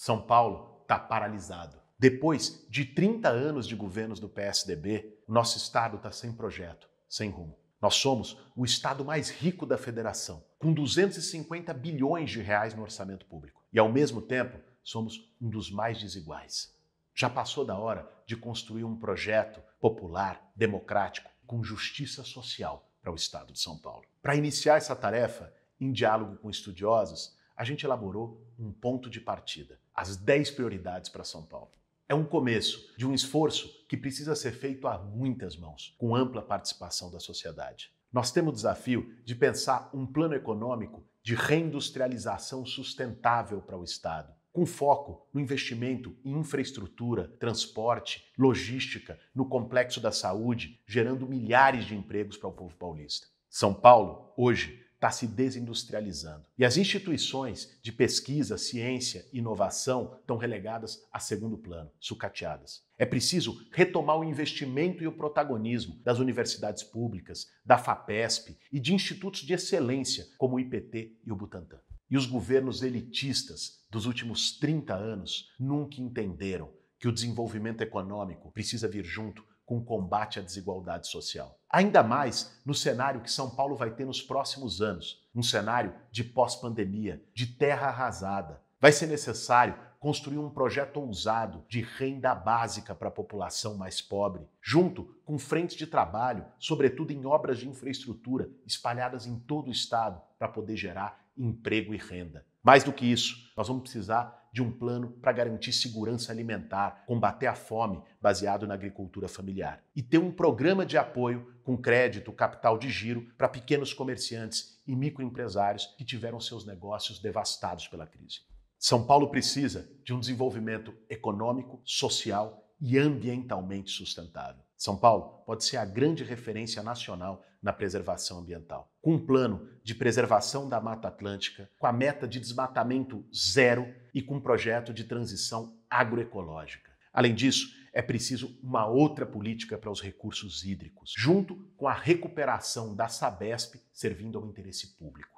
São Paulo está paralisado. Depois de 30 anos de governos do PSDB, nosso estado está sem projeto, sem rumo. Nós somos o estado mais rico da federação, com 250 bilhões de reais no orçamento público. E ao mesmo tempo, somos um dos mais desiguais. Já passou da hora de construir um projeto popular, democrático, com justiça social para o estado de São Paulo. Para iniciar essa tarefa, em diálogo com estudiosos, a gente elaborou um ponto de partida as 10 prioridades para São Paulo. É um começo de um esforço que precisa ser feito a muitas mãos, com ampla participação da sociedade. Nós temos o desafio de pensar um plano econômico de reindustrialização sustentável para o Estado, com foco no investimento em infraestrutura, transporte, logística, no complexo da saúde, gerando milhares de empregos para o povo paulista. São Paulo, hoje, está se desindustrializando. E as instituições de pesquisa, ciência, inovação estão relegadas a segundo plano, sucateadas. É preciso retomar o investimento e o protagonismo das universidades públicas, da FAPESP e de institutos de excelência como o IPT e o Butantan. E os governos elitistas dos últimos 30 anos nunca entenderam que o desenvolvimento econômico precisa vir junto com o combate à desigualdade social. Ainda mais no cenário que São Paulo vai ter nos próximos anos um cenário de pós-pandemia, de terra arrasada. Vai ser necessário construir um projeto ousado de renda básica para a população mais pobre, junto com frentes de trabalho, sobretudo em obras de infraestrutura espalhadas em todo o estado, para poder gerar emprego e renda. Mais do que isso, nós vamos precisar de um plano para garantir segurança alimentar, combater a fome baseado na agricultura familiar e ter um programa de apoio com crédito, capital de giro para pequenos comerciantes e microempresários que tiveram seus negócios devastados pela crise. São Paulo precisa de um desenvolvimento econômico, social e ambientalmente sustentável. São Paulo pode ser a grande referência nacional na preservação ambiental, com um plano de preservação da Mata Atlântica, com a meta de desmatamento zero e com um projeto de transição agroecológica. Além disso, é preciso uma outra política para os recursos hídricos, junto com a recuperação da Sabesp servindo ao interesse público.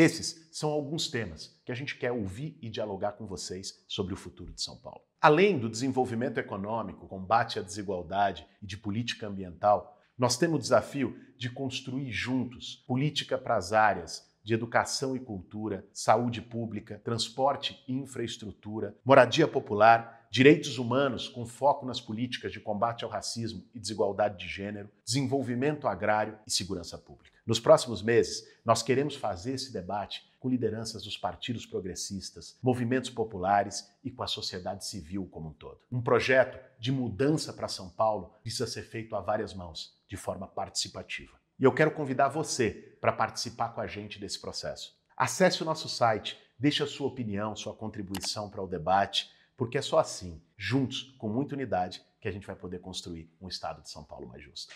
Esses são alguns temas que a gente quer ouvir e dialogar com vocês sobre o futuro de São Paulo. Além do desenvolvimento econômico, combate à desigualdade e de política ambiental, nós temos o desafio de construir juntos política para as áreas de educação e cultura, saúde pública, transporte e infraestrutura, moradia popular direitos humanos com foco nas políticas de combate ao racismo e desigualdade de gênero, desenvolvimento agrário e segurança pública. Nos próximos meses, nós queremos fazer esse debate com lideranças dos partidos progressistas, movimentos populares e com a sociedade civil como um todo. Um projeto de mudança para São Paulo precisa ser feito a várias mãos, de forma participativa. E eu quero convidar você para participar com a gente desse processo. Acesse o nosso site, deixe a sua opinião, sua contribuição para o debate porque é só assim, juntos, com muita unidade, que a gente vai poder construir um estado de São Paulo mais justo.